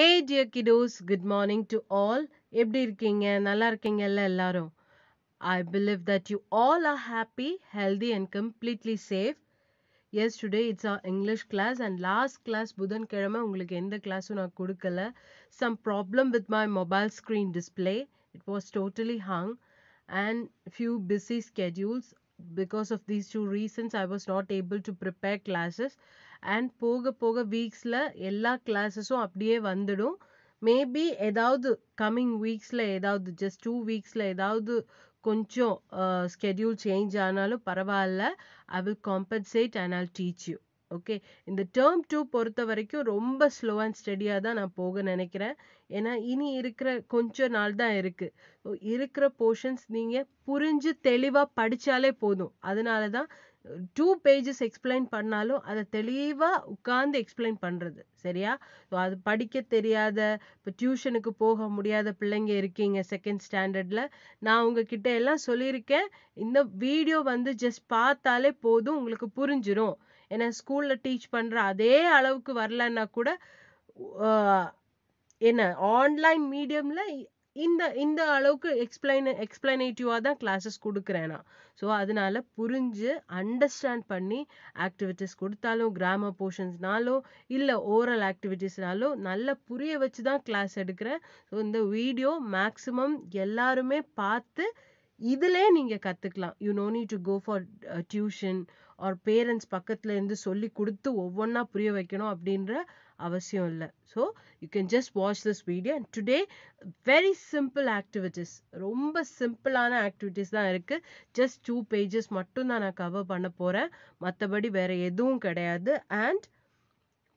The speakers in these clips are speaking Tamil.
Hey dear kiddos, good morning to all. எப்படி இருக்கீங்க நல்லா இருக்கீங்கல்ல எல்லாரும் I believe that you all are happy, healthy and completely safe. Yes today it's a English class and last class புதன்கிழமை உங்களுக்கு எந்த கிளாஸும் நான் கொடுக்கல some problem with my mobile screen display it was totally hung and few busy schedules because of these two reasons I was not able to prepare classes and போக போக வீக்ஸில் எல்லா கிளாஸஸும் அப்படியே வந்துடும் மேபி ஏதாவது கம்மிங் வீக்ஸில் ஏதாவது ஜஸ்ட் டூ வீக்ஸில் ஏதாவது கொஞ்சம் ஸ்கெடியூல் சேஞ்ச் ஆனாலும் பரவாயில்ல I will compensate and all teach you okay இந்த டேர்ம் டூ பொறுத்த வரைக்கும் ரொம்ப ஸ்லோ அண்ட் ஸ்டடியாக தான் நான் போக நினைக்கிறேன் ஏன்னா இனி இருக்கிற கொஞ்ச நாள் தான் இருக்குது இருக்கிற போர்ஷன்ஸ் நீங்கள் புரிஞ்சு தெளிவாக படித்தாலே போதும் அதனால தான் டூ பேஜஸ் எக்ஸ்பிளைன் பண்ணாலும் அதை தெளிவாக உட்காந்து எக்ஸ்பிளைன் பண்ணுறது சரியா ஸோ அது படிக்க தெரியாத இப்போ டியூஷனுக்கு போக முடியாத பிள்ளைங்க இருக்கீங்க செகண்ட் ஸ்டாண்டர்டில் நான் உங்ககிட்ட எல்லாம் சொல்லியிருக்கேன் இந்த வீடியோ வந்து ஜஸ்ட் பார்த்தாலே போதும் உங்களுக்கு புரிஞ்சிடும் ஏன்னா ஸ்கூலில் டீச் பண்ணுற அதே அளவுக்கு வரலன்னா கூட என்ன ஆன்லைன் மீடியமில் இந்த இந்த அளவுக்கு எக்ஸ்பிளைன் எக்ஸ்பிளைனேட்டிவாக தான் கிளாஸஸ் கொடுக்குறேன் நான் ஸோ அதனால புரிஞ்சு அண்டர்ஸ்டாண்ட் பண்ணி ஆக்டிவிட்டிஸ் கொடுத்தாலும் கிராம போர்ஷன்ஸ்னாலும் இல்லை ஓரல் ஆக்டிவிட்டீஸ்னாலும் நல்லா புரிய வச்சு தான் கிளாஸ் எடுக்கிறேன் ஸோ இந்த வீடியோ மேக்ஸிமம் எல்லாருமே பார்த்து இதிலே நீங்கள் கற்றுக்கலாம் you no need to go for tuition uh, or parents பக்கத்தில் இருந்து சொல்லி கொடுத்து ஒவ்வொன்றா புரிய வைக்கணும் அப்படின்ற அவசியம் இல்லை so you can just watch this video and today very simple activities ரொம்ப சிம்பிளான ஆக்டிவிட்டீஸ் தான் இருக்குது ஜஸ்ட் டூ பேஜஸ் மட்டும் தான் நான் கவர் பண்ண போகிறேன் மற்றபடி வேறு எதுவும் கிடையாது அண்ட்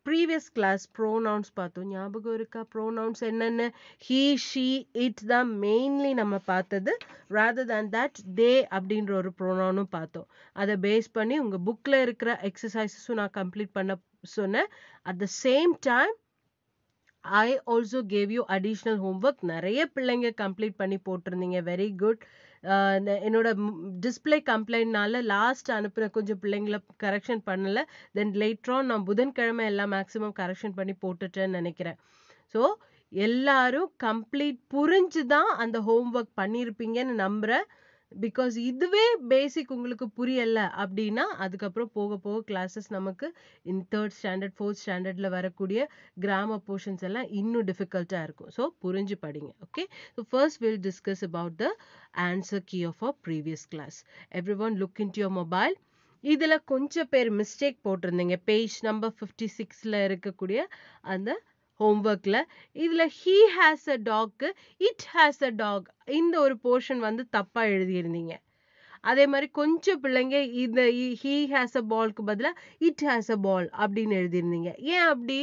ப்ரீவியஸ் கிளாஸ் ப்ரோனவுன்ஸ் பார்த்தோம் ஞாபகம் இருக்கா ப்ரோனவுன்ஸ் என்னென்ன ஹீ ஷீ இட் தான் மெயின்லி நம்ம பார்த்தது ராதர் தேன் தட் தே அப்படின்ற ஒரு ப்ரோனவுனும் பார்த்தோம் அதை பேஸ் பண்ணி உங்கள் புக்கில் இருக்கிற எக்ஸசைசஸும் நான் கம்ப்ளீட் பண்ண சொன்னேன் at the same time I also gave you additional homework நிறைய பிள்ளைங்க கம்ப்ளீட் பண்ணி போட்டிருந்தீங்க வெரி குட் என்னோட டிஸ்பிளே கம்ப்ளைண்ட்னால லாஸ்ட் அனுப்புகிற கொஞ்சம் பிள்ளைங்கள கரெக்ஷன் பண்ணலை தென் லேட்ரான் நான் புதன்கிழமை எல்லாம் மேக்ஸிமம் கரெக்ஷன் பண்ணி போட்டுட்டேன்னு நினைக்கிறேன் ஸோ எல்லாரும் கம்ப்ளீட் புரிஞ்சு தான் அந்த ஹோம்ஒர்க் பண்ணியிருப்பீங்கன்னு நம்புகிறேன் பிகாஸ் இதுவே பேசிக் உங்களுக்கு புரியல அப்படின்னா அதுக்கப்புறம் போக போக கிளாஸஸ் நமக்கு இன் தேர்ட் ஸ்டாண்டர்ட் ஃபோர்த் ஸ்டாண்டர்டில் வரக்கூடிய கிராம போர்ஷன்ஸ் எல்லாம் இன்னும் டிஃபிகல்ட்டாக இருக்கும் ஸோ புரிஞ்சு படிங்க okay so first will discuss about the answer key of a previous class every one look into mobile இதில் கொஞ்சம் பேர் மிஸ்டேக் போட்டிருந்தீங்க பேஜ் நம்பர் ஃபிஃப்டி சிக்ஸில் இருக்கக்கூடிய அந்த ஹோம்ஒர்க்கில் இதில் he has a dog it has a dog இந்த ஒரு போர்ஷன் வந்து தப்பாக எழுதியிருந்தீங்க அதே மாதிரி கொஞ்சம் பிள்ளைங்க இந்த ஹீ ஹேஸ் அ பால்க்கு பதிலாக இட் ஹேஸ் அ பால் அப்படின்னு எழுதியிருந்தீங்க ஏன் அப்படி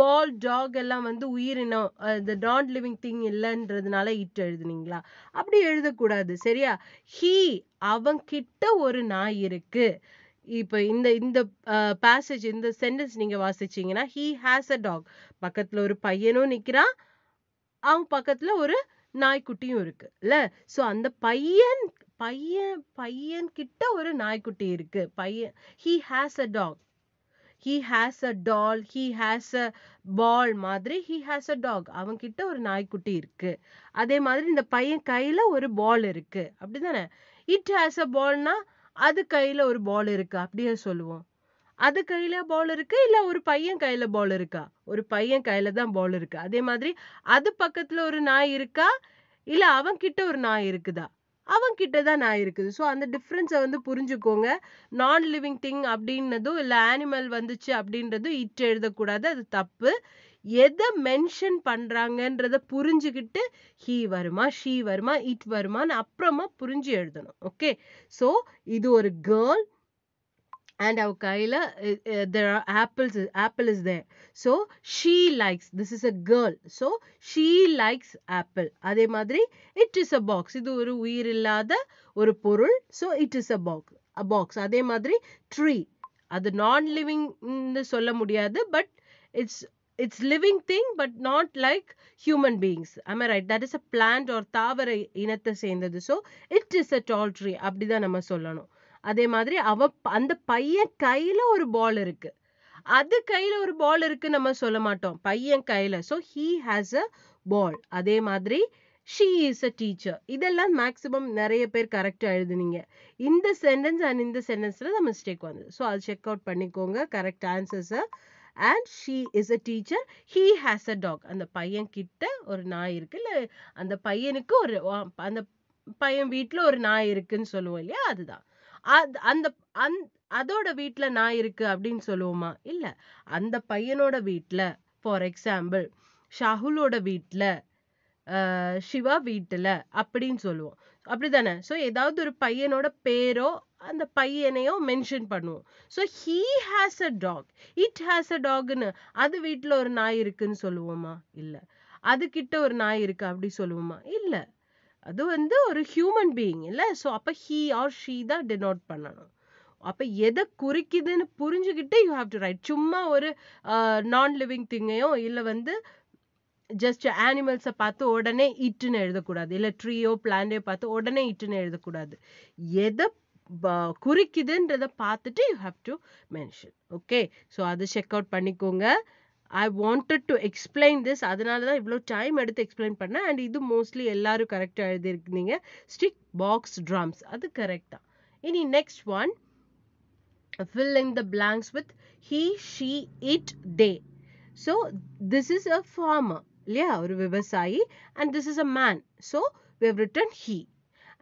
பால் டாக் எல்லாம் வந்து உயிரினம் இந்த நான் லிவிங் திங் இல்லைன்றதுனால இட் எழுதுனீங்களா அப்படி எழுதக்கூடாது சரியா ஹீ அவங்கிட்ட ஒரு நாய் இருக்குது இப்ப இந்த இந்த அ பேசேஜ் இந்த சென்டென்ஸ் நீங்க வாசிச்சீங்கன்னா, ஹி ஹாஸ் அ டாக். பக்கத்துல ஒரு பையனும் நிக்கிறான். அவன் பக்கத்துல ஒரு நாய்க்குட்டியும் இருக்கு. இல்ல. சோ அந்த பையன் பையன் பையன் கிட்ட ஒரு நாய்க்குட்டி இருக்கு. பையன் he has a dog. He has a doll, he has a ball மாதிரி ஹி ஹாஸ் அ டாக். கிட்ட ஒரு நாய்க்குட்டி இருக்கு. அதே மாதிரி இந்த பையன் கையில ஒரு பால் இருக்கு. அப்படிதானே? இட் ஹாஸ் அ பால்னா அது கையில ஒரு பால் இருக்கு அப்படியே சொல்லுவோம் அது கையில பால் இருக்கு இல்ல ஒரு பையன் கையில பால் இருக்கா ஒரு பையன் கையில தான் பால் இருக்கு அதே மாதிரி அது பக்கத்துல ஒரு நாய் இருக்கா இல்ல அவன் கிட்ட ஒரு நாய் இருக்குதா அவன் கிட்ட தான் நாய் இருக்குது ஸோ அந்த டிஃப்ரென்ஸை வந்து புரிஞ்சுக்கோங்க நான் லிவிங் திங் அப்படின்னதும் இல்லை ஆனிமல் வந்துச்சு அப்படின்றதும் இட்டு எழுதக்கூடாது அது தப்பு எதை மென்ஷன் பண்றாங்கன்றத புரிஞ்சுக்கிட்டு ஹீ வருமா ஷீ வருமா இட் வருமான்னு அப்புறமா புரிஞ்சு எழுதணும் ஓகே ஸோ இது ஒரு கேர்ள் அண்ட் அவ கையில் apples apple is there so she likes this is a girl so she likes apple அதே மாதிரி இட் இஸ் அ பாக்ஸ் இது ஒரு உயிர் இல்லாத ஒரு பொருள் so it is a box a box அதே மாதிரி ட்ரீ அது நான் லிவிங்னு சொல்ல முடியாது but it's it's living thing but not like human beings I'm right that is a plant ஒரு தாவர இனத்தை சேர்ந்தது so it is a tall tree அப்படிதான் நம்ம சொல்லணும் அதே மாதிரி அவ அந்த பையன் கையில் ஒரு பால் இருக்கு அது கையில் ஒரு பால் இருக்கு நம்ம சொல்ல மாட்டோம் பையன் கையில் so he has a ball அதே மாதிரி ஷீ இஸ் அ டீச்சர் இதெல்லாம் மேக்சிமம் நிறைய பேர் கரெக்டாக எழுதுனீங்க இந்த சென்டென்ஸ் அண்ட் இந்த சென்டென்ஸில் தான் மிஸ்டேக் வந்தது ஸோ அது செக் அவுட் பண்ணிக்கோங்க கரெக்ட் ஆன்சர்ஸை and she is a teacher he has a dog அந்த பையன் கிட்ட ஒரு நாய் இருக்கு இல்ல அந்த பையனுக்கு ஒரு அந்த பையன் வீட்டில் ஒரு நாய் இருக்குன்னு சொல்லுவோம் இல்லையா அதுதான் அது அந்த அந் அதோட வீட்டில் நாய் இருக்கு அப்படின்னு சொல்லுவோமா இல்லை அந்த பையனோட வீட்டில் ஃபார் எக்ஸாம்பிள் ஷாஹுலோட வீட்டில் சிவா வீட்டில் அப்படின்னு சொல்லுவோம் அப்படி தானே ஸோ ஏதாவது ஒரு பையனோட பேரோ அந்த பையனையும் மென்ஷன் பண்ணுவோம் so he has a dog it has a டாக்னு அது வீட்டில் ஒரு நாய் இருக்குன்னு சொல்லுவோமா இல்லை அதுக்கிட்ட ஒரு நாய் இருக்கு அப்படி சொல்லுவோமா இல்லை அது வந்து ஒரு ஹியூமன் பீயிங் இல்லை ஸோ அப்போ ஹீ ஆர் ஷீ தான் டினோட் பண்ணணும் அப்போ எதை குறிக்குதுன்னு புரிஞ்சுக்கிட்டு யூ ஹாவ் டு ரைட் சும்மா ஒரு நான் லிவிங் திங்கையோ இல்லை வந்து ஜஸ்ட் ஆனிமல்ஸை பார்த்து உடனே இட்டுன்னு எழுதக்கூடாது இல்லை ட்ரீயோ பிளான்டையோ பார்த்து உடனே இட்டுன்னு எழுதக்கூடாது எதை குறிக்குதுன்றதை பார்த்துட்டு you have to mention okay so அது செக் அவுட் பண்ணிக்கோங்க I wanted to explain this அதனால தான் இவ்வளோ டைம் எடுத்து எக்ஸ்பிளைன் பண்ணேன் அண்ட் இது மோஸ்ட்லி எல்லாரும் கரெக்டாக எழுதியிருக்கீங்க ஸ்டிக் பாக்ஸ் ட்ரம்ஸ் அது கரெக்ட் தான் இனி next one fill in the blanks with he, she, it, they. So this is a farmer, இல்லையா ஒரு விவசாயி and this is a man. So we have written he.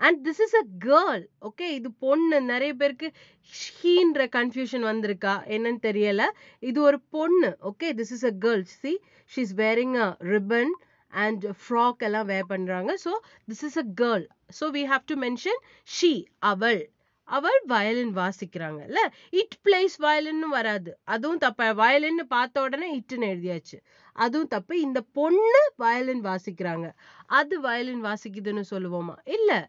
And this is a girl okay இது பொண்ணு நிறைய பேருக்கு ஷீன்ற கன்ஃபியூஷன் வந்திருக்கா என்னன்னு தெரியல இது ஒரு பொண்ணு okay this is a girl சி she is wearing a ribbon and frock எல்லாம் வேர் பண்ணுறாங்க so this is a girl so we have to mention she அவள் அவள் வயலின் வாசிக்கிறாங்க இல்ல இட் பிளேஸ் வயலின் வராது அதுவும் தப்ப வயலின் பார்த்த உடனே இட்டுன்னு எழுதியாச்சு அதுவும் தப்பு இந்த பொண்ணு வயலின் வாசிக்கிறாங்க அது வயலின் வாசிக்குதுன்னு சொல்லுவோமா இல்லை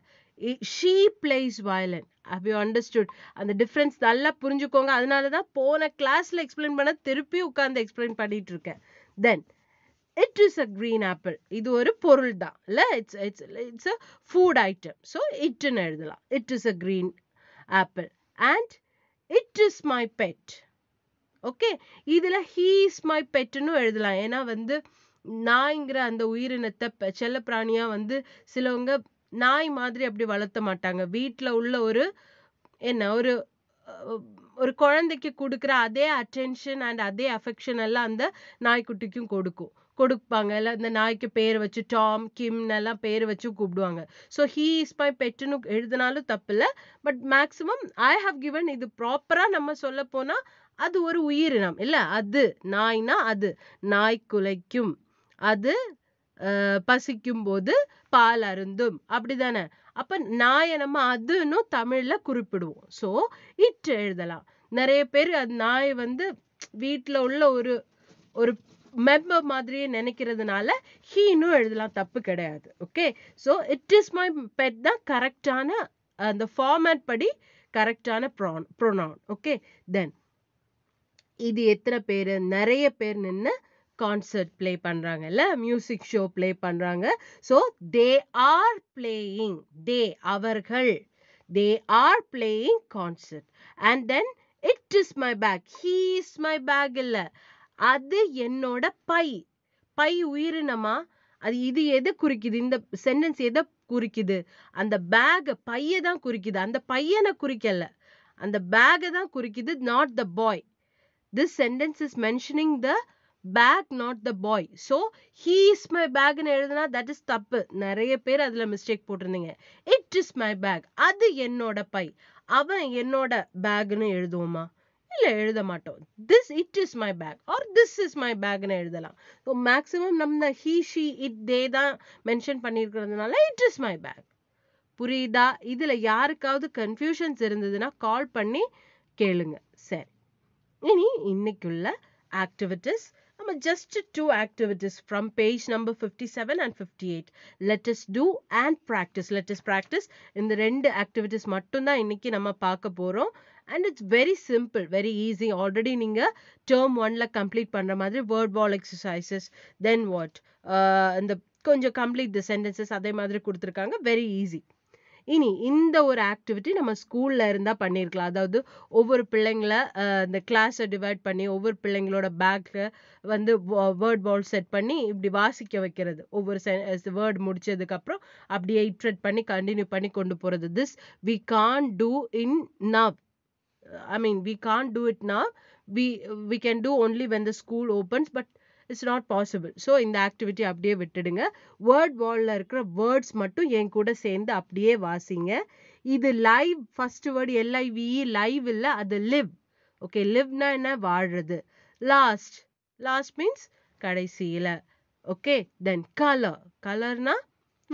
she plays violin how you understood அந்த டிஃப்ரென்ஸ் நல்லா புரிஞ்சுக்கோங்க அதனால தான் போன கிளாஸில் எக்ஸ்பிளைன் பண்ண திருப்பி உட்காந்து எக்ஸ்பிளைன் பண்ணிட்டு இருக்கேன் then it is a green apple இது ஒரு பொருள் தான் இல்லை it's it's it's a food item so இட்டுன்னு எழுதலாம் it is a green apple and it is my pet okay இதில் ஹீ இஸ் மை பெட்டுன்னு எழுதலாம் ஏன்னா வந்து நாய்ங்கிற அந்த உயிரினத்தை செல்லப்பிராணியாக வந்து சிலவங்க நாய் மாதிரி அப்படி வளர்த்த மாட்டாங்க. வீட்டுல உள்ள ஒரு என்ன ஒரு ஒரு குழந்தைக்கு குடுக்குற அதே அட்டென்ஷன் அண்ட் அதே அஃபெக்ஷன் எல்லாம் அந்த நாய்க்குட்டிக்கும் கொடுக்கும் கொடுப்பாங்க இல்லை இந்த நாய்க்கு பேர் வச்சு டாம் கிம் எல்லாம் பேர் வச்சு கூப்பிடுவாங்க ஸோ ஹீ இஸ் மை பெட்டுன்னு எழுதினாலும் தப்பில்ல but maximum I have given இது ப்ராப்பராக நம்ம சொல்ல போனால் அது ஒரு உயிரினம் இல்லை அது நாய்னா அது நாய் குலைக்கும் அது பசிக்கும் போது பால் அருந்தும் அப்படிதானே அப்ப நாயை நம்ம அதுன்னு தமிழ்ல குறிப்பிடுவோம் ஸோ இட் எழுதலாம் நிறைய பேர் அது நாய் வந்து வீட்டுல உள்ள ஒரு ஒரு மெம்பர் மாதிரியே நினைக்கிறதுனால ஹீனும் எழுதலாம் தப்பு கிடையாது okay so it is my pet தான் கரெக்டான அந்த ஃபார்மேட் படி கரெக்டான ப்ரான் ப்ரோனோன் ஓகே தென் இது எத்தனை பேர் நிறைய பேர் நின்று கான்சர்ட் ப்ளே பண்ணுறாங்கல்ல மியூசிக் ஷோ பிளே பண்ணுறாங்க so they are playing they அவர்கள் they are playing concert and then it is my bag he's my bag இல்லை அது என்னோட பை பை உயிரினமா அது இது எதை குறிக்குது இந்த சென்டென்ஸ் எதை குறிக்குது அந்த பேகை பையை தான் குறிக்குது அந்த பையனை குறிக்கல அந்த பேகை தான் குறிக்குது not the boy this sentence is mentioning the bag not the boy so he is my பேக்னு எழுதுனா தட் இஸ் தப்பு நிறைய பேர் அதில் மிஸ்டேக் போட்டிருந்தீங்க இட் இஸ் மை பேக் அது என்னோட பை அவன் என்னோட பேக்னு எழுதுவோமா இல்லை எழுத மாட்டோம் this it is my bag or this is my பேக்னு எழுதலாம் ஸோ மேக்ஸிமம் நம்ம ஹீ ஷி இட் தே தான் மென்ஷன் பண்ணியிருக்கிறதுனால இட் இஸ் மை பேக் புரியுதா இதில் யாருக்காவது கன்ஃபியூஷன்ஸ் இருந்ததுன்னா கால் பண்ணி கேளுங்க சரி இனி இன்னைக்குள்ள activities just two activities from page number 57 and 58. Let us do and practice. Let us practice இந்த ரெண்டு activities மட்டும்தான் இன்னைக்கு நம்ம பார்க்க போகிறோம் and it's very simple very easy already நீங்கள் டேர்ம் ஒன்ல கம்ப்ளீட் பண்ணுற மாதிரி word wall exercises then what இந்த கொஞ்சம் கம்ப்ளீட் த சென்டென்சஸ் அதே மாதிரி கொடுத்துருக்காங்க வெரி ஈஸி இனி இந்த ஒரு ஆக்டிவிட்டி நம்ம ஸ்கூல்ல இருந்தா பண்ணியிருக்கலாம் அதாவது ஒவ்வொரு பிள்ளைங்கள இந்த கிளாஸை டிவைட் பண்ணி ஒவ்வொரு பிள்ளைங்களோட பேக்கு வந்து வேர்ட் பால் செட் பண்ணி இப்படி வாசிக்க வைக்கிறது ஒவ்வொரு வேர்ட் முடிச்சதுக்கு அப்புறம் அப்படியே இட்ரேட் பண்ணி கண்டினியூ பண்ணி கொண்டு போறது this we can do in now I mean we can do it now we we can do only when the school opens but it's not possible so இந்த ஆக்டிவிட்டி அப்படியே விட்டுடுங்க வேர்ட் வால்ல இருக்கிற வேர்ட்ஸ் மட்டும் என் கூட சேர்ந்து அப்படியே வாசிங்க இது live first word L I V E live இல்லை அது லிவ் ஓகே லிவ்னா என்ன வாழ்றது லாஸ்ட் லாஸ்ட் மீன்ஸ் கடைசியில் ஓகே தென் கலர் கலர்னா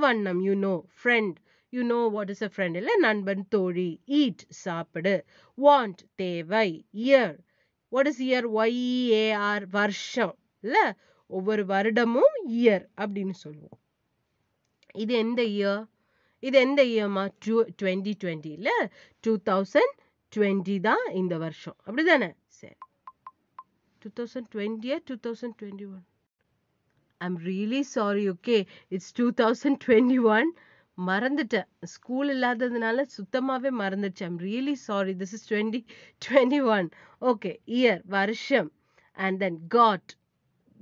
வண்ணம் you know friend you know what is a friend இல்லை நண்பன் தோழி ஈட் சாப்பிடு வாண்ட் தேவை year what is year Y A R வருஷம் இல்ல ஒவ்வொரு வருடமும் இயர் அப்படின்னு சொல்லுவோம் இது எந்த இயர் இது எந்த இயர்மா டூ டுவெண்ட்டி டுவெண்ட்டியில் டூ தௌசண்ட் டுவெண்ட்டி தான் இந்த வருஷம் அப்படிதானே சரி டூ தௌசண்ட் டுவெண்ட்டியா two thousand twenty one I'm really sorry okay it's two thousand twenty one மறந்துட்டேன் ஸ்கூல் இல்லாததுனால சுத்தமாகவே மறந்துடுச்சு I'm really sorry this is twenty twenty one okay year வருஷம் அண்ட் தென் காட்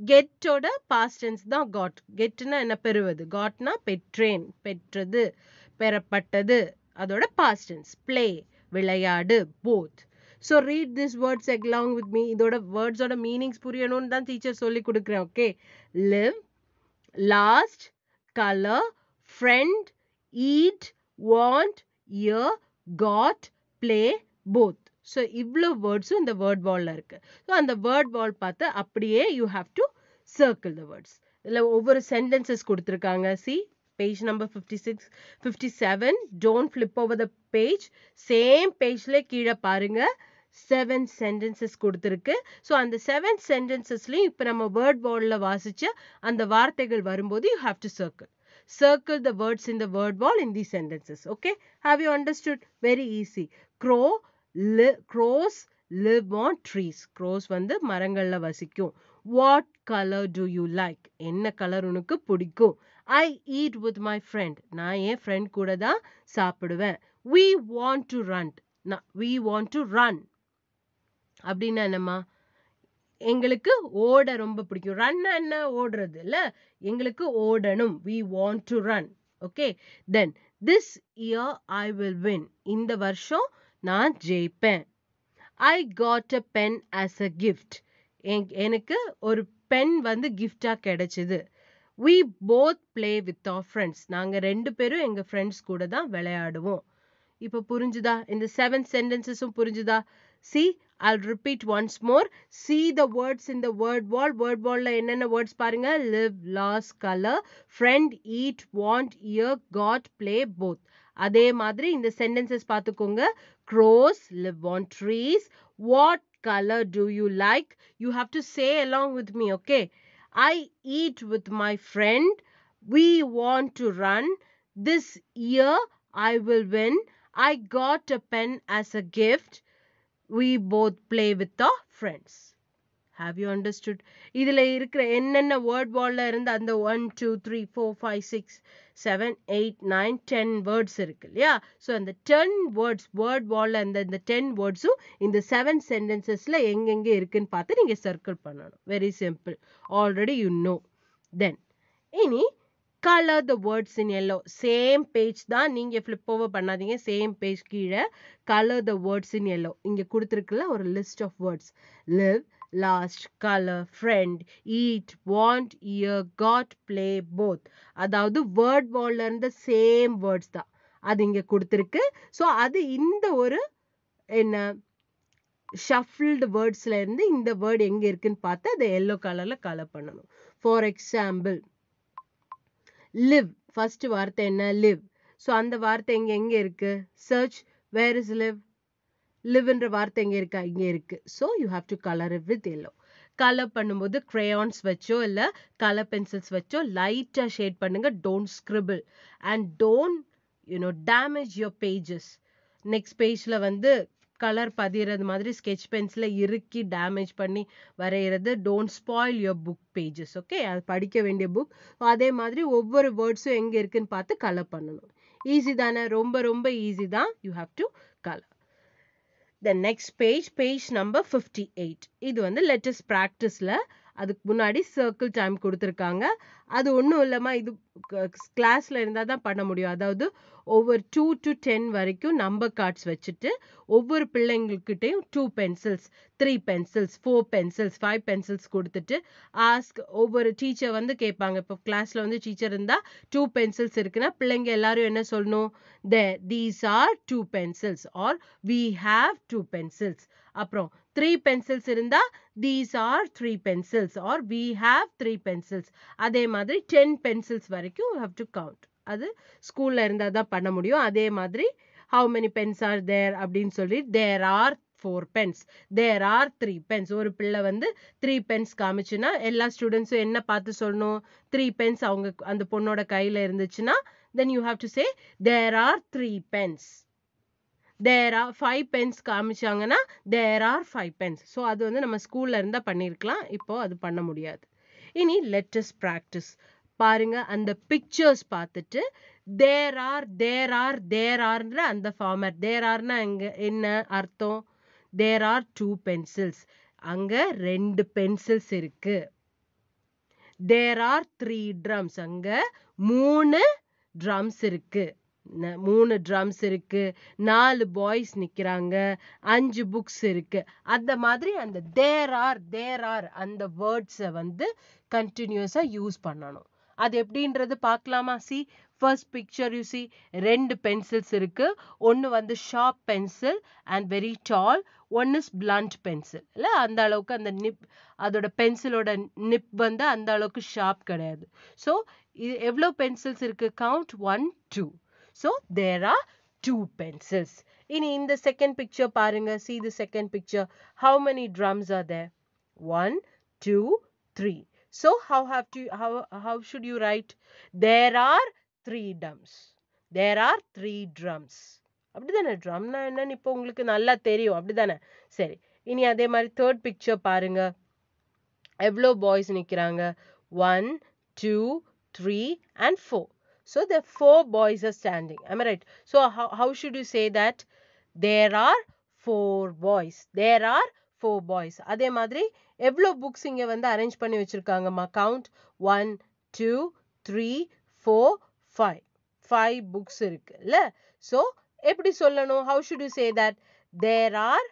கெட்டோட பாஸ்ட் தான் காட் கெட்னா என்ன பெறுவது காட்னா பெற்றேன் பெற்றது பெறப்பட்டது அதோட பாஸ்ட் டென்ஸ் பிளே விளையாடு both so read this words எக்லாங் வித் மீ இதோட வேர்ட்ஸோட மீனிங்ஸ் புரியணும்னு தான் டீச்சர் சொல்லி கொடுக்குறேன் okay live last colour friend eat want year got play both so இவ்வளோ வேர்ட்ஸும் இந்த வேர்ட் வாலில் இருக்கு ஸோ அந்த வேர்ட் வால் பார்த்து அப்படியே you have to circle the words இதில் ஒவ்வொரு சென்டென்சஸ் கொடுத்துருக்காங்க see page number fifty six fifty seven don't flip over the page same பேஜில் கீழே பாருங்க செவன் சென்டென்சஸ் கொடுத்துருக்கு ஸோ அந்த செவன் சென்டென்சஸ்லையும் இப்போ நம்ம வேர்ட் வாலில் வாசித்த அந்த வார்த்தைகள் வரும்போது you have to circle circle the words in the word wall in these sentences okay have you understood very easy crow லி crows live on trees crows வந்து மரங்களில் வசிக்கும் what colour do you like என்ன கலர் உனக்கு பிடிக்கும் I eat with my friend நான் என் ஃப்ரெண்ட் கூட தான் சாப்பிடுவேன் we want to run we want to run அப்படின்னா என்னம்மா எங்களுக்கு ஓட ரொம்ப பிடிக்கும் ரன் என்ன ஓடுறது இல்லை எங்களுக்கு ஓடணும் we want to run okay then this year I will win இந்த வருஷம் நான் ஜெயிப்பேன் I got a pen as a gift எனக்கு ஒரு பென் வந்து கிஃப்டாக கிடைச்சிது we both play with our friends நாங்கள் ரெண்டு பேரும் எங்கள் ஃப்ரெண்ட்ஸ் கூட தான் விளையாடுவோம் இப்போ புரிஞ்சுதா இந்த செவன் சென்டென்சஸும் புரிஞ்சுதா see I repeat once more see the words இந்த வேர்ட் வால் வேர்ட் வால்ல என்னென்ன வேர்ட்ஸ் பாருங்க live last colour friend eat want year got play both அதே மாதிரி இந்த சென்டென்சஸ் பார்த்துக்கோங்க crows live on trees. What color do you like? You have to say along with me, okay? I eat with my friend. We want to run. This year I will win. I got a pen as a gift. We both play with the friends. Have you understood இதில் இருக்கிற என்னென்ன வேர்ட் வால்ல இருந்து அந்த one two three four five six seven eight nine ten words இருக்கு இல்லையா ஸோ அந்த டென் வேர்ட்ஸ் வேர்ட் வால்ல இருந்த இந்த டென் வேர்ட்ஸும் இந்த செவன் சென்டென்சஸில் எங்கெங்கே இருக்குன்னு பார்த்து நீங்கள் சர்க்கிள் பண்ணணும் very simple already you know then இனி colour the words in yellow same page தான் நீங்கள் ஃப்ளிப் ஓவர் பண்ணாதீங்க சேம் பேஜ் கீழே colour the words in yellow இங்கே கொடுத்துருக்குல்ல ஒரு list of words live last colour friend eat want year got play both அதாவது வேர்ட் வால்ல இருந்த சேம் வேர்ட்ஸ் தான் அது இங்கே கொடுத்துருக்கு ஸோ அது இந்த ஒரு என்ன ஷஃபிள்டு வேர்ட்ஸில் இருந்து இந்த வேர்டு எங்கே இருக்குன்னு பார்த்து அதை எல்லோ கலரில் கலர் பண்ணணும் ஃபார் எக்ஸாம்பிள் லிவ் ஃபஸ்ட்டு வார்த்தை என்ன லிவ் ஸோ அந்த வார்த்தை இங்கே எங்கே இருக்குது சர்ச் வேர் இஸ் லிவ் லிவ்ன்ற வார்த்தை எங்கே இருக்கா இங்கே இருக்கு so you have to colour with yellow colour பண்ணும்போது க்ரேயான்ஸ் வச்சோ இல்லை கலர் பென்சில்ஸ் வச்சோ லைட்டாக ஷேட் பண்ணுங்கள் don't scribble and don't you know damage your pages next பேஜில் வந்து கலர் பதிகிறது மாதிரி ஸ்கெச் பென்சிலை இறுக்கி டேமேஜ் பண்ணி வரைகிறது don't spoil your book pages okay அது படிக்க வேண்டிய புக் அதே மாதிரி ஒவ்வொரு வேர்ட்ஸும் எங்கே இருக்குன்னு பார்த்து கலர் பண்ணணும் ஈஸி தானே ரொம்ப ரொம்ப ஈஸி தான் you have to colour The next page, page number 58. இது the practice practice. அதுக்கு முன்னாடி சர்க்கிள் டைம் கொடுத்துருக்காங்க அது ஒன்றும் இல்லாமல் இது கிளாஸில் இருந்தால் தான் பண்ண முடியும் அதாவது ஒவ்வொரு டூ டு டென் வரைக்கும் நம்பர் கார்ட்ஸ் வச்சுட்டு ஒவ்வொரு பிள்ளைங்கக்கிட்டேயும் two pencils three pencils four pencils five pencils கொடுத்துட்டு ஆஸ்க் ஒவ்வொரு டீச்சர் வந்து கேட்பாங்க இப்போ கிளாஸில் வந்து டீச்சர் இருந்தால் டூ பென்சில்ஸ் இருக்குன்னா பிள்ளைங்க எல்லாரும் என்ன சொல்லணும் the these are two pencils or we have two pencils அப்புறம் த்ரீ பென்சில்ஸ் இருந்தால் these are three pencils or we have three pencils அதே மாதிரி டென் பென்சில்ஸ் வரைக்கும் ஹவ் டு கவுண்ட் அது ஸ்கூலில் இருந்தால் தான் பண்ண முடியும் அதே மாதிரி how many pens are there அப்படின்னு சொல்லி there are four pens there are three pens ஒரு பிள்ளை வந்து த்ரீ பென்ஸ் காமிச்சுன்னா எல்லா ஸ்டூடெண்ட்ஸும் என்ன பார்த்து சொல்லணும் த்ரீ பென்ஸ் அவங்க அந்த பொண்ணோட கையில் இருந்துச்சுன்னா then you have to say there are three pens there are five pens காமிச்சாங்கன்னா there are five pens so அது வந்து நம்ம ஸ்கூல்ல இருந்தால் பண்ணியிருக்கலாம் இப்போது அது பண்ண முடியாது இனி லெட்டஸ்ட் ப்ராக்டிஸ் பாருங்க அந்த பிக்சர்ஸ் பார்த்துட்டு தேர் ஆர் தேர் ஆர் தேர் ஆர்ன்ற அந்த ஃபார்மேட் தேர் ஆர்னா இங்கே என்ன அர்த்தம் தேர் ஆர் டூ பென்சில்ஸ் அங்கே ரெண்டு பென்சில்ஸ் இருக்கு தேர் ஆர் த்ரீ ட்ரம்ஸ் அங்கே மூணு ட்ரம்ஸ் இருக்குது மூணு ட்ரம்ஸ் இருக்கு நாலு பாய்ஸ் நிக்கிறாங்க அஞ்சு புக்ஸ் இருக்கு அந்த மாதிரி அந்த தேர் ஆர் தேர் ஆர் அந்த வேர்ட்ஸை வந்து கண்டினியூஸா யூஸ் பண்ணணும் அது எப்படின்றது பார்க்கலாமா see first picture you see ரெண்டு பென்சில்ஸ் இருக்கு ஒன்று வந்து sharp pencil and very tall one is blunt pencil இல்லை அந்த அளவுக்கு அந்த நிப் அதோட பென்சிலோட நிப் வந்து அந்த அளவுக்கு ஷார்ப் கிடையாது ஸோ இது எவ்வளோ பென்சில்ஸ் இருக்கு count one two So there are two pencils. In, in the second picture paranga, see the second picture. How many drums are there? One, two, three. So how have to how how should you write? There are three drums. There are three drums. அப்படிதானே ட்ரம்னா என்னன்னு இப்போ உங்களுக்கு நல்லா தெரியும் அப்படிதானே சரி இனி அதே மாதிரி தேர்ட் பிக்சர் பாருங்க எவ்வளோ பாய்ஸ் நிற்கிறாங்க one two three and four So the four boys are standing. Am I right? So how, how should you say that? There are four boys. There are four boys அதே மாதிரி எவ்வளோ புக்ஸ் இங்கே வந்து அரேஞ்ச் பண்ணி வச்சுருக்காங்கம்மா count one two three four five five books இருக்குல்ல ஸோ எப்படி சொல்லணும் how should you say that there are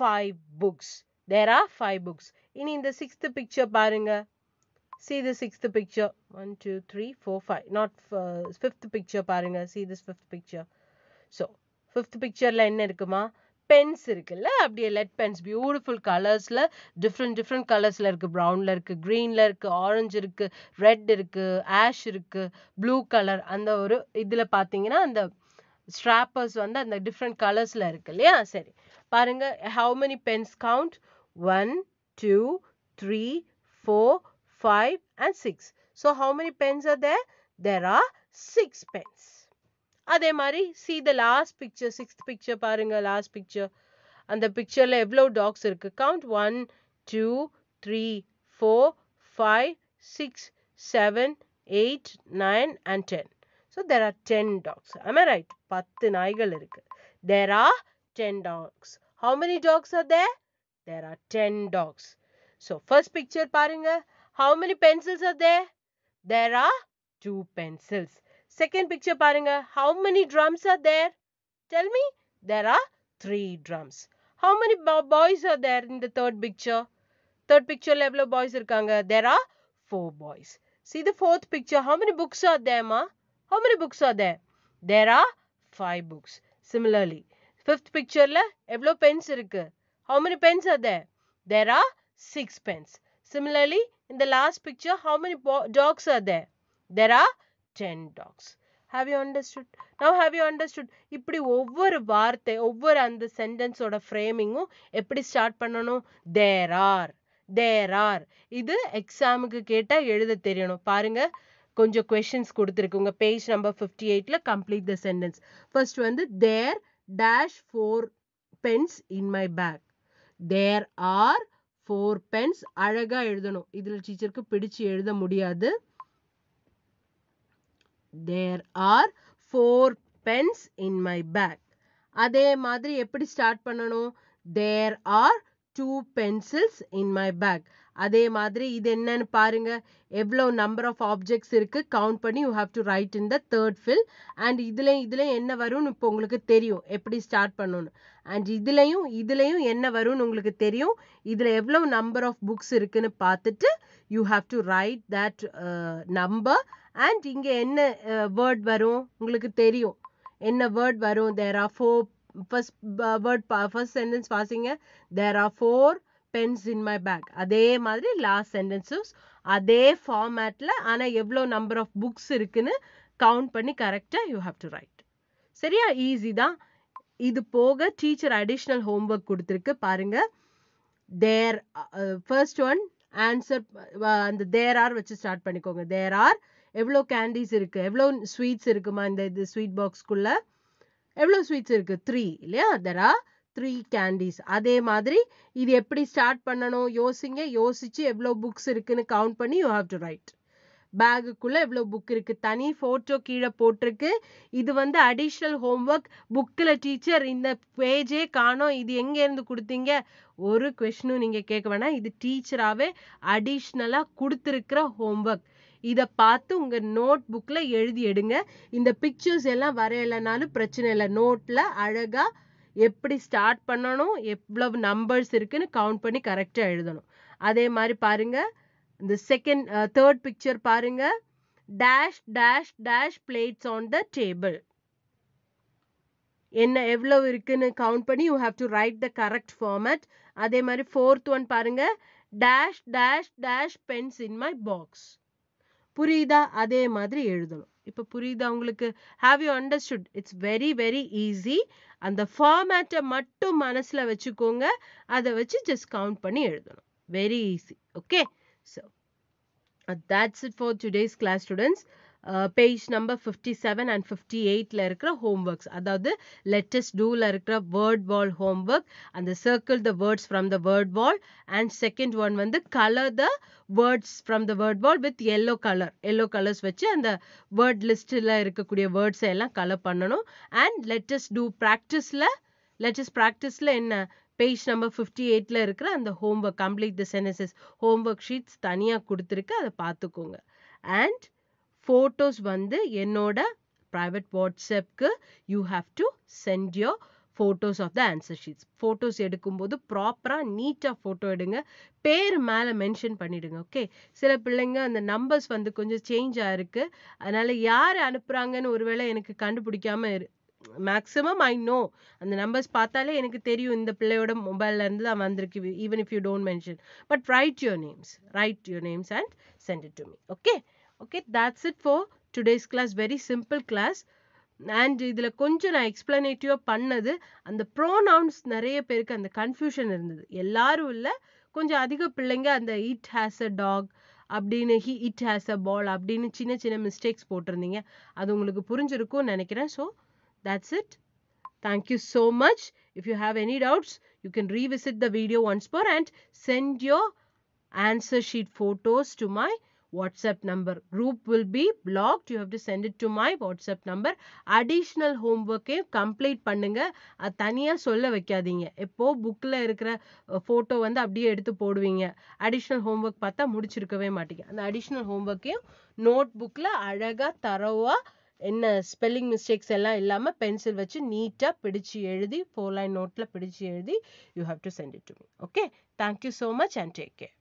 five books there are five books இனி இந்த சிக்ஸ்த்து பிக்சர் பாருங்கள் see the sixth picture 1 2 3 4 5 not uh, fifth picture பாருங்க see this fifth picture so fifth pictureல என்ன இருக்குமா பென்ஸ் இருக்குல்ல அப்படியே லெட் பென்ஸ் பியூட்டிஃபுல் கலர்ஸில் டிஃப்ரெண்ட் டிஃப்ரெண்ட் கலர்ஸில் இருக்குது ப்ரௌனில் இருக்குது க்ரீனில் இருக்குது ஆரஞ்சு இருக்குது ரெட் இருக்குது ஆஷ் இருக்குது ப்ளூ கலர் அந்த ஒரு இதில் பார்த்தீங்கன்னா அந்த ஸ்ட்ராப்பர்ஸ் வந்து அந்த டிஃப்ரெண்ட் கலர்ஸில் இருக்கு இல்லையா சரி பாருங்கள் how many pens count one two three four 5 and 6. So, how many pens are there? There are 6 pens. Adhe see the last picture, 6th picture, paringa, last picture. And the picture le evlo dogs irukku. Count one, two, three, four, five, six, seven, eight, nine and 10. So, there are 10 dogs. Am I right? 10 naigal irukku. There are 10 dogs. How many dogs are there? There are 10 dogs. So, first picture paringa. How many pencils are there? There are two pencils. Second picture பாருங்க. How many drums are there? Tell me. There are three drums. How many boys are there in the third picture? Third picture எவ்வளவு boys இருக்காங்க? There are four boys. See the fourth picture. How many books are there, ma? How many books are there? There are five books. Similarly, fifth picture la எவ்வளவு pens இருக்கு? How many pens are there? There are six pens. Similarly, In the last picture, how many dogs are there? There are 10 dogs. Have you understood now have you understood இப்படி ஒவ்வொரு வார்த்தை ஒவ்வொரு அந்த சென்டென்ஸோட ஃப்ரேமிங்கும் எப்படி ஸ்டார்ட் பண்ணணும் தேர் ஆர் தேர் ஆர் இது எக்ஸாமுக்கு கேட்டால் எழுத தெரியணும் பாருங்க கொஞ்சம் கொஷின்ஸ் கொடுத்துருக்குங்க பேஜ் நம்பர் ஃபிஃப்டி எயிட்டில் கம்ப்ளீட் த சென்டென்ஸ் ஃபர்ஸ்ட் வந்து there dash four pens in my bag there are four pens அழகாக எழுதணும் இதில் டீச்சருக்கு பிடிச்சு எழுத முடியாது there are four pens in my bag அதே மாதிரி எப்படி ஸ்டார்ட் பண்ணணும் there are two pencils in my bag அதே மாதிரி இது என்னன்னு பாருங்க எவ்வளோ நம்பர் ஆஃப் ஆப்ஜெக்ட்ஸ் இருக்கு கவுண்ட் பண்ணி you have to write in the third fill and இதுல இதுல என்ன வரும்னு இப்போ உங்களுக்கு தெரியும் எப்படி ஸ்டார்ட் பண்ணணும் அண்ட் இதுலேயும் இதுலேயும் என்ன வரும்னு உங்களுக்கு தெரியும் இதில் எவ்வளோ நம்பர் ஆஃப் புக்ஸ் இருக்குன்னு பார்த்துட்டு you have to write that number and இங்கே என்ன வேர்ட் uh, வரும் உங்களுக்கு தெரியும் என்ன வேர்ட் வரும் there are four first word first sentence வாசிங்க there are four pens in my bag அதே மாதிரி லாஸ்ட் சென்டென்ஸும் அதே ஃபார்மேட்டில் ஆனால் எவ்வளோ நம்பர் ஆஃப் புக்ஸ் இருக்குன்னு கவுண்ட் பண்ணி கரெக்டாக யூ ஹாவ் டு ரைட் சரியா ஈஸி தான் இது போக டீச்சர் அடிஷ்னல் ஹோம்ஒர்க் கொடுத்துருக்கு பாருங்க தேர் ஃபர்ஸ்ட் ஒன் ஆன்சர் அந்த தேர் ஆர் வச்சு ஸ்டார்ட் பண்ணிக்கோங்க தேர் ஆர் எவ்வளோ கேண்டீஸ் இருக்குது எவ்வளோ ஸ்வீட்ஸ் இருக்குமா இந்த இது ஸ்வீட் பாக்ஸ்க்குள்ளே எவ்வளோ ஸ்வீட்ஸ் இருக்குது த்ரீ இல்லையா தேர் ஆர் த்ரீ கேண்டீஸ் அதே மாதிரி இது எப்படி ஸ்டார்ட் பண்ணணும் யோசிங்க யோசித்து எவ்வளோ புக்ஸ் இருக்குன்னு கவுண்ட் பண்ணி யூ ஹாவ் டு ரைட் பேகுக்குள்ளே இவ்வளோ புக் இருக்குது தனி ஃபோட்டோ கீழே போட்டிருக்கு இது வந்து அடிஷ்னல் ஹோம்ஒர்க் புக்கில் டீச்சர் இந்த பேஜே காணோம் இது எங்கேருந்து கொடுத்தீங்க ஒரு கொஷினும் நீங்கள் கேட்க வேணாம் இது டீச்சராகவே அடிஷ்னலாக கொடுத்துருக்கிற ஹோம்ஒர்க் இதை பார்த்து உங்கள் நோட் புக்கில் எழுதி எடுங்க இந்த பிக்சர்ஸ் எல்லாம் வரையலைனாலும் பிரச்சனை இல்லை நோட்டில் அழகாக எப்படி ஸ்டார்ட் பண்ணணும் எவ்வளவு நம்பர்ஸ் இருக்குன்னு கவுண்ட் பண்ணி கரெக்டாக எழுதணும் அதே மாதிரி பாருங்கள் இந்த செகண்ட் தேர்ட் பிக்சர் பாருங்க dash dash dash plates on the table என்ன எவ்வளவு இருக்குன்னு கவுண்ட் பண்ணி you have to write the correct format அதே மாதிரி ஃபோர்த் ஒன் பாருங்க dash dash dash pens in my box புரியுதா அதே மாதிரி எழுதணும் இப்போ புரியுதா உங்களுக்கு have you understood it's very very easy அந்த ஃபார்மேட்டை மட்டும் மனசில் வச்சுக்கோங்க அதை வச்சு ஜஸ்ட் கவுண்ட் பண்ணி எழுதணும் very easy okay So uh, that's it for today's class students. Page number fifty seven and fifty எயிட்டில் இருக்கிற ஹோம் ஒர்க்ஸ் அதாவது லெட்டஸ்ட் டூல இருக்கிற வேர்ட் வால் ஹோம் ஒர்க் அந்த circle the words from the word wall and second one வந்து colour the words from the word wall with yellow colour yellow colours வச்சு அந்த வேர்ட் லிஸ்ட்டில் இருக்கக்கூடிய வேர்ட்ஸை எல்லாம் கலர் பண்ணணும் அண்ட் லெட்டஸ்ட் டூ ப்ராக்டிஸில் லெட்டஸ்ட் ப்ராக்டிஸில் என்ன பேஜ் நம்பர் ஃபிஃப்டி எயிட்டில் இருக்கிற அந்த home work complete the sentences home work sheets தனியாக கொடுத்துருக்கு அதை பார்த்துக்கோங்க அண்ட் ஃபோட்டோஸ் வந்து என்னோட ப்ரைவேட் வாட்ஸ்அப்க்கு you have to send your photos of the answer sheets photos எடுக்கும்போது ப்ராப்பராக நீட்டாக ஃபோட்டோ எடுங்க பேர் மேலே மென்ஷன் பண்ணிவிடுங்க ஓகே சில பிள்ளைங்க அந்த நம்பர்ஸ் வந்து கொஞ்சம் சேஞ்ச் ஆகிருக்கு அதனால் யார் அனுப்புகிறாங்கன்னு ஒருவேளை எனக்கு கண்டுபிடிக்காமல் மேக்ஸிமம் ஐ நோ அந்த நம்பர்ஸ் பார்த்தாலே எனக்கு தெரியும் இந்த பிள்ளையோட இருந்து தான் வந்திருக்கு even if you don't mention but write your names write your names and send it to me okay okay that's it for today's class very simple class and இதில் கொஞ்சம் நான் எக்ஸ்பிளனேட்டிவாக பண்ணது அந்த ப்ரோனவுன்ஸ் நிறைய பேருக்கு அந்த கன்ஃபியூஷன் இருந்தது எல்லாரும் இல்லை கொஞ்சம் அதிக பிள்ளைங்க அந்த இட் ஹேஸ் அ டாக் அப்படின்னு he it has a ball அப்படின்னு சின்ன சின்ன மிஸ்டேக்ஸ் போட்டிருந்தீங்க அது உங்களுக்கு புரிஞ்சிருக்கும்னு நினைக்கிறேன் so That's it. Thank you so much. If you have any doubts, you can revisit the video once more and send your answer sheet photos to my WhatsApp number. Group will be blocked. You have to send it to my WhatsApp number. Additional ஹோம்ஒர்க்கையும் கம்ப்ளீட் பண்ணுங்க அது தனியாக சொல்ல வைக்காதீங்க எப்போது புக்கில் இருக்கிற ஃபோட்டோ வந்து அப்படியே எடுத்து போடுவீங்க அடிஷ்னல் ஹோம்ஒர்க் பார்த்தா முடிச்சிருக்கவே மாட்டீங்க அந்த அடிஷ்னல் ஹோம்ஒர்க்கையும் நோட் புக்கில் அழகாக தரவாக என்ன ஸ்பெல்லிங் மிஸ்டேக்ஸ் எல்லாம் இல்லாமல் பென்சில் வச்சு நீட்டாக பிடிச்சு எழுதி ஃபோர் லைன் நோட்டில் பிடிச்சு எழுதி you have to send it to me okay thank you so much and take care